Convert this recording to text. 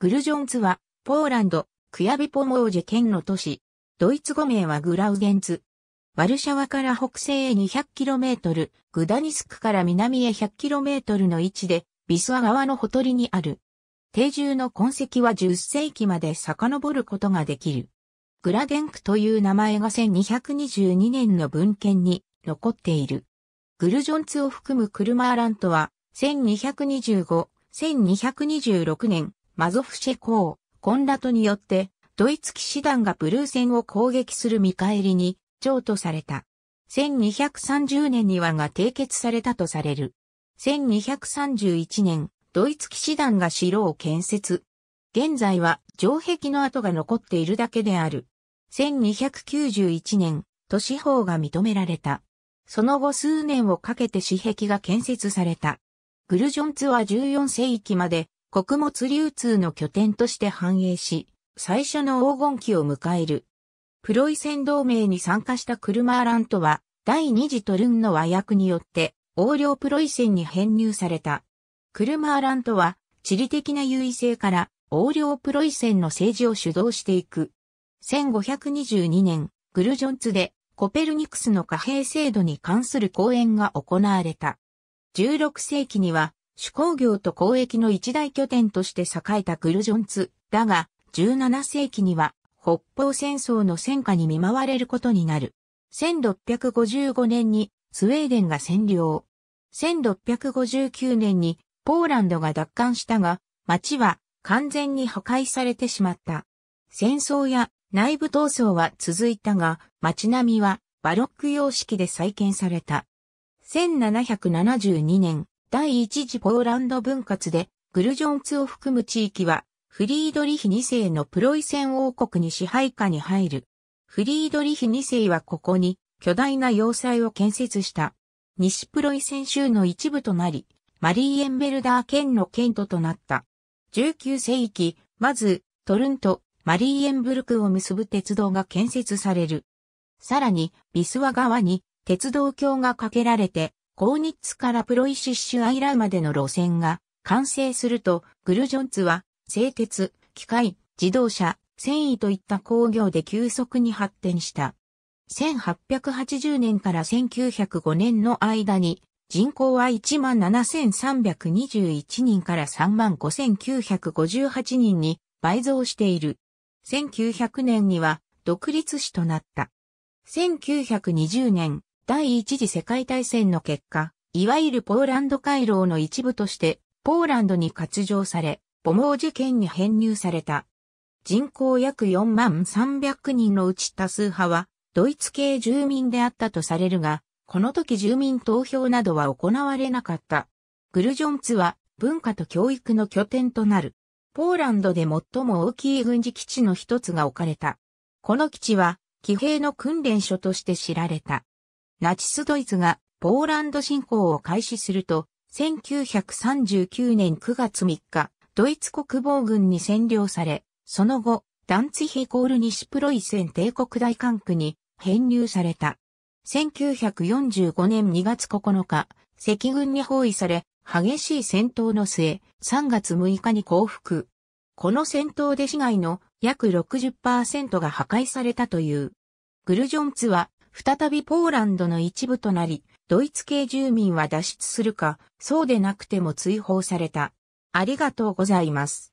グルジョンズは、ポーランド、クヤビポモージェ県の都市。ドイツ語名はグラウゲンズ。ワルシャワから北西へ 200km、グダニスクから南へ 100km の位置で、ビスワ川のほとりにある。定住の痕跡は10世紀まで遡ることができる。グラデンクという名前が1222年の文献に残っている。グルジョンツを含むクルマーラントは、1225、1226年、マゾフシェ公、コンラトによって、ドイツ騎士団がブルー戦を攻撃する見返りに、譲渡された。1230年にはが締結されたとされる。1231年、ドイツ騎士団が城を建設。現在は城壁の跡が残っているだけである。1291年、都市法が認められた。その後数年をかけて市壁が建設された。グルジョンツは14世紀まで穀物流通の拠点として繁栄し、最初の黄金期を迎える。プロイセン同盟に参加したクルマーラントは、第二次トルンの和訳によって、横領プロイセンに編入された。クルマーラントは、地理的な優位性から、横領プロイセンの政治を主導していく。1522年、グルジョンツで、コペルニクスの貨幣制度に関する講演が行われた。16世紀には、手工業と交易の一大拠点として栄えたクルジョンツ、だが、17世紀には、北方戦争の戦火に見舞われることになる。1655年にスウェーデンが占領。1659年にポーランドが奪還したが、町は完全に破壊されてしまった。戦争や内部闘争は続いたが、町並みはバロック様式で再建された。1772年、第一次ポーランド分割で、グルジョンツを含む地域は、フリードリヒ2世のプロイセン王国に支配下に入る。フリードリヒ2世はここに巨大な要塞を建設した。西プロイセン州の一部となり、マリーエンベルダー県の県都となった。19世紀、まず、トルント、マリーエンブルクを結ぶ鉄道が建設される。さらに、ビスワ川に鉄道橋が架けられて、高日からプロイシッシュアイラーまでの路線が完成すると、グルジョンツは製鉄、機械、自動車、繊維といった工業で急速に発展した。1880年から1905年の間に人口は17,321人から35,958人に倍増している。1900年には独立市となった。1920年、第一次世界大戦の結果、いわゆるポーランド回廊の一部として、ポーランドに割譲され、ボモー事件に編入された。人口約4万300人のうち多数派は、ドイツ系住民であったとされるが、この時住民投票などは行われなかった。グルジョンツは文化と教育の拠点となる。ポーランドで最も大きい軍事基地の一つが置かれた。この基地は、騎兵の訓練所として知られた。ナチスドイツがポーランド侵攻を開始すると、1939年9月3日、ドイツ国防軍に占領され、その後、ダンツヒコール西プロイセン帝国大管区に編入された。1945年2月9日、赤軍に包囲され、激しい戦闘の末、3月6日に降伏。この戦闘で市街の約60%が破壊されたという。グルジョンツは再びポーランドの一部となり、ドイツ系住民は脱出するか、そうでなくても追放された。ありがとうございます。